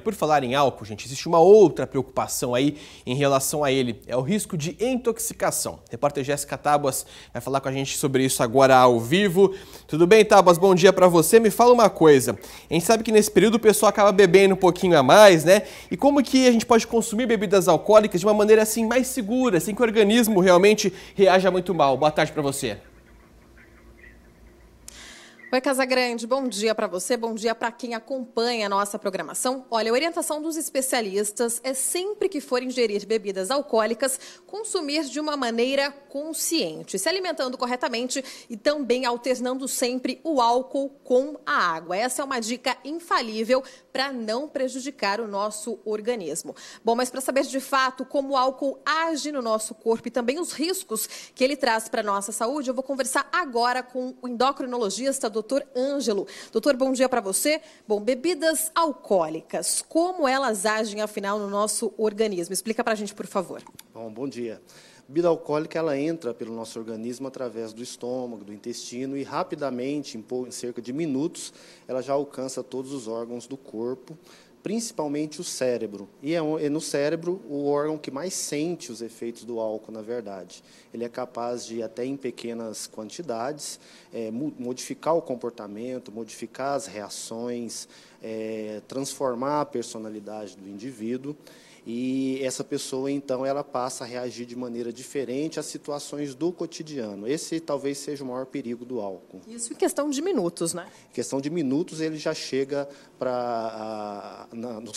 Por falar em álcool, gente, existe uma outra preocupação aí em relação a ele, é o risco de intoxicação. repórter Jéssica Tábuas vai falar com a gente sobre isso agora ao vivo. Tudo bem, Tábuas? Bom dia para você. Me fala uma coisa. A gente sabe que nesse período o pessoal acaba bebendo um pouquinho a mais, né? E como que a gente pode consumir bebidas alcoólicas de uma maneira assim mais segura, sem assim que o organismo realmente reaja muito mal? Boa tarde para você. Oi, Casagrande, bom dia para você, bom dia para quem acompanha a nossa programação. Olha, a orientação dos especialistas é sempre que for ingerir bebidas alcoólicas, consumir de uma maneira consciente, se alimentando corretamente e também alternando sempre o álcool com a água. Essa é uma dica infalível para não prejudicar o nosso organismo. Bom, mas para saber de fato como o álcool age no nosso corpo e também os riscos que ele traz para nossa saúde, eu vou conversar agora com o endocrinologista do doutor Ângelo. Doutor, bom dia para você. Bom, bebidas alcoólicas, como elas agem, afinal, no nosso organismo? Explica para a gente, por favor. Bom, bom dia. bebida alcoólica ela entra pelo nosso organismo através do estômago, do intestino e rapidamente, em cerca de minutos, ela já alcança todos os órgãos do corpo, principalmente o cérebro. E é, é, no cérebro o órgão que mais sente os efeitos do álcool, na verdade. Ele é capaz de, até em pequenas quantidades, é, modificar o comportamento, modificar as reações, é, transformar a personalidade do indivíduo. E essa pessoa, então, ela passa a reagir de maneira diferente às situações do cotidiano. Esse talvez seja o maior perigo do álcool. Isso em questão de minutos, né? Em questão de minutos, ele já chega para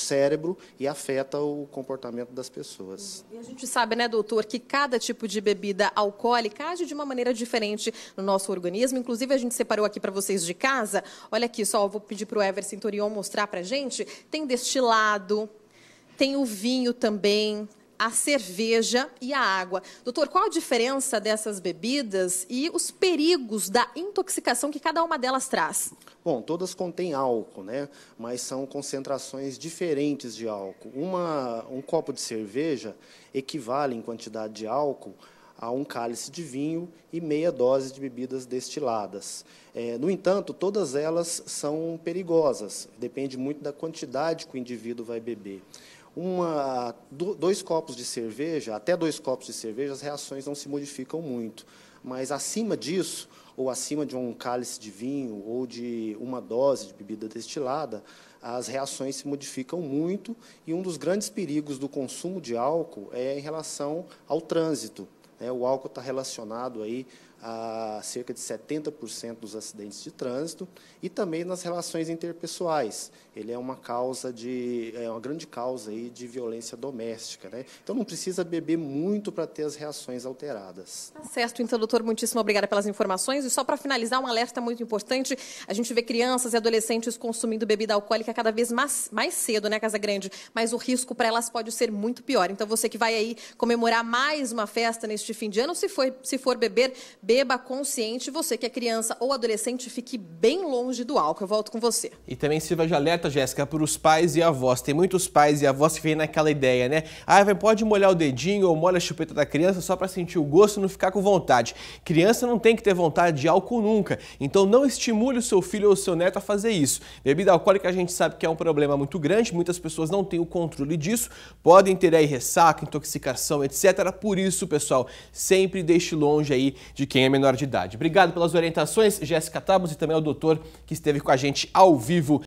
cérebro e afeta o comportamento das pessoas. E a gente sabe, né, doutor, que cada tipo de bebida alcoólica age de uma maneira diferente no nosso organismo. Inclusive, a gente separou aqui para vocês de casa. Olha aqui, só vou pedir para o Everson Torion mostrar para gente. Tem destilado, tem o vinho também, a cerveja e a água. Doutor, qual a diferença dessas bebidas e os perigos da intoxicação que cada uma delas traz? Bom, todas contêm álcool, né? Mas são concentrações diferentes de álcool. Uma, um copo de cerveja equivale em quantidade de álcool a um cálice de vinho e meia dose de bebidas destiladas. É, no entanto, todas elas são perigosas, depende muito da quantidade que o indivíduo vai beber uma, dois copos de cerveja, até dois copos de cerveja, as reações não se modificam muito. Mas acima disso, ou acima de um cálice de vinho ou de uma dose de bebida destilada, as reações se modificam muito e um dos grandes perigos do consumo de álcool é em relação ao trânsito, né? O álcool está relacionado aí a cerca de 70% dos acidentes de trânsito e também nas relações interpessoais. Ele é uma causa de é uma grande causa aí de violência doméstica, né? Então não precisa beber muito para ter as reações alteradas. Tá certo, então doutor, muitíssimo obrigada pelas informações e só para finalizar um alerta muito importante, a gente vê crianças e adolescentes consumindo bebida alcoólica cada vez mais, mais cedo, né, Casa Grande, mas o risco para elas pode ser muito pior. Então você que vai aí comemorar mais uma festa neste de fim de ano. Se for, se for beber, beba consciente. Você que é criança ou adolescente, fique bem longe do álcool. Eu volto com você. E também sirva de alerta, Jéssica, para os pais e avós. Tem muitos pais e avós que vêm naquela ideia, né? Ah, pode molhar o dedinho ou molha a chupeta da criança só para sentir o gosto e não ficar com vontade. Criança não tem que ter vontade de álcool nunca. Então não estimule o seu filho ou o seu neto a fazer isso. Bebida alcoólica a gente sabe que é um problema muito grande, muitas pessoas não têm o controle disso, podem ter aí ressaca, intoxicação, etc. Por isso, pessoal, sempre deixe longe aí de quem é menor de idade. Obrigado pelas orientações, Jéssica Tabos e também ao doutor que esteve com a gente ao vivo.